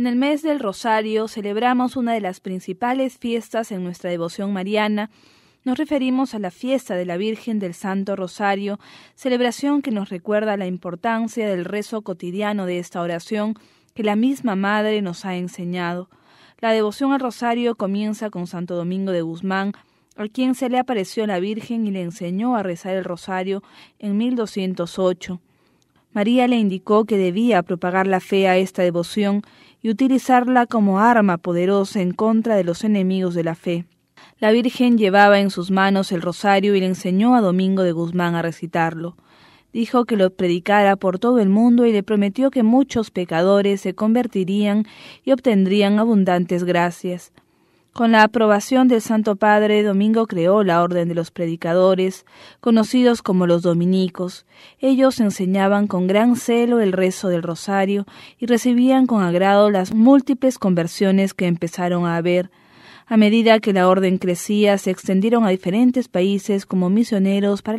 En el mes del Rosario celebramos una de las principales fiestas en nuestra devoción mariana. Nos referimos a la fiesta de la Virgen del Santo Rosario, celebración que nos recuerda la importancia del rezo cotidiano de esta oración que la misma Madre nos ha enseñado. La devoción al Rosario comienza con Santo Domingo de Guzmán, al quien se le apareció la Virgen y le enseñó a rezar el Rosario en 1208. María le indicó que debía propagar la fe a esta devoción y utilizarla como arma poderosa en contra de los enemigos de la fe. La Virgen llevaba en sus manos el rosario y le enseñó a Domingo de Guzmán a recitarlo. Dijo que lo predicara por todo el mundo y le prometió que muchos pecadores se convertirían y obtendrían abundantes gracias. Con la aprobación del Santo Padre, Domingo creó la Orden de los Predicadores, conocidos como los dominicos. Ellos enseñaban con gran celo el rezo del rosario y recibían con agrado las múltiples conversiones que empezaron a haber. A medida que la orden crecía, se extendieron a diferentes países como misioneros para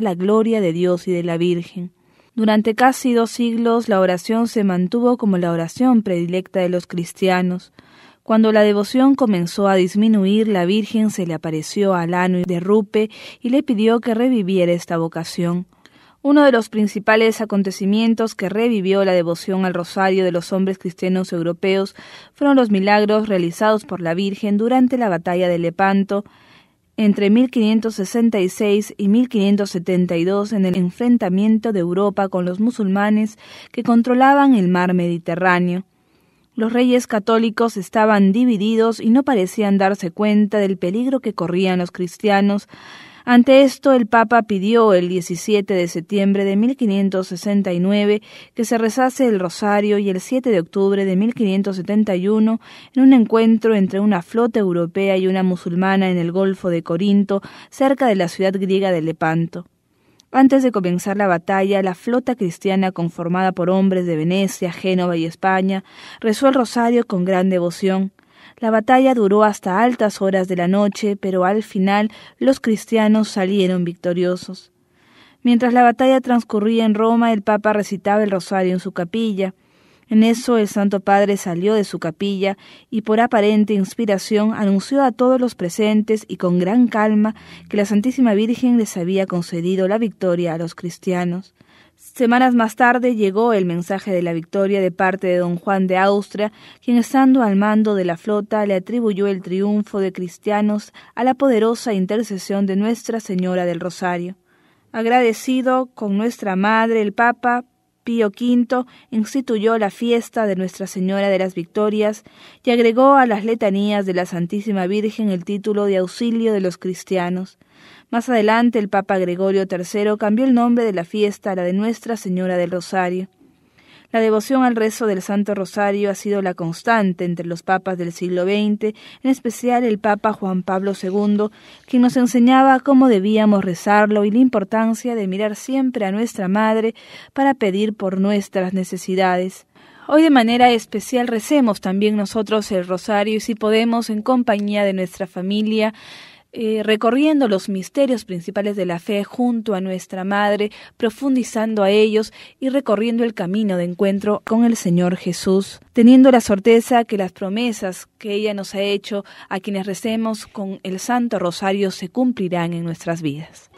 la, gloria de Dios y de la Virgen. Durante casi dos siglos la oración se mantuvo como la oración predilecta de los cristianos. Cuando la devoción comenzó a disminuir, la Virgen se le apareció a Alano de Rupe y le pidió que reviviera esta vocación. Uno de los principales acontecimientos que revivió la devoción al rosario de los hombres cristianos europeos fueron los milagros realizados por la Virgen durante la batalla de Lepanto entre 1566 y 1572 en el enfrentamiento de Europa con los musulmanes que controlaban el mar Mediterráneo. Los reyes católicos estaban divididos y no parecían darse cuenta del peligro que corrían los cristianos. Ante esto, el Papa pidió el 17 de septiembre de 1569 que se rezase el rosario y el 7 de octubre de 1571, en un encuentro entre una flota europea y una musulmana en el Golfo de Corinto, cerca de la ciudad griega de Lepanto. Antes de comenzar la batalla, la flota cristiana conformada por hombres de Venecia, Génova y España rezó el rosario con gran devoción. La batalla duró hasta altas horas de la noche, pero al final los cristianos salieron victoriosos. Mientras la batalla transcurría en Roma, el Papa recitaba el rosario en su capilla. En eso el Santo Padre salió de su capilla y por aparente inspiración anunció a todos los presentes y con gran calma que la Santísima Virgen les había concedido la victoria a los cristianos. Semanas más tarde llegó el mensaje de la victoria de parte de don Juan de Austria, quien estando al mando de la flota le atribuyó el triunfo de cristianos a la poderosa intercesión de Nuestra Señora del Rosario. Agradecido con nuestra Madre el Papa Pío V instituyó la fiesta de Nuestra Señora de las Victorias y agregó a las letanías de la Santísima Virgen el título de auxilio de los cristianos. Más adelante el Papa Gregorio III cambió el nombre de la fiesta a la de Nuestra Señora del Rosario. La devoción al rezo del Santo Rosario ha sido la constante entre los papas del siglo XX, en especial el Papa Juan Pablo II, quien nos enseñaba cómo debíamos rezarlo y la importancia de mirar siempre a nuestra Madre para pedir por nuestras necesidades. Hoy de manera especial recemos también nosotros el rosario y si podemos en compañía de nuestra familia eh, recorriendo los misterios principales de la fe junto a nuestra Madre, profundizando a ellos y recorriendo el camino de encuentro con el Señor Jesús, teniendo la certeza que las promesas que ella nos ha hecho a quienes recemos con el Santo Rosario se cumplirán en nuestras vidas.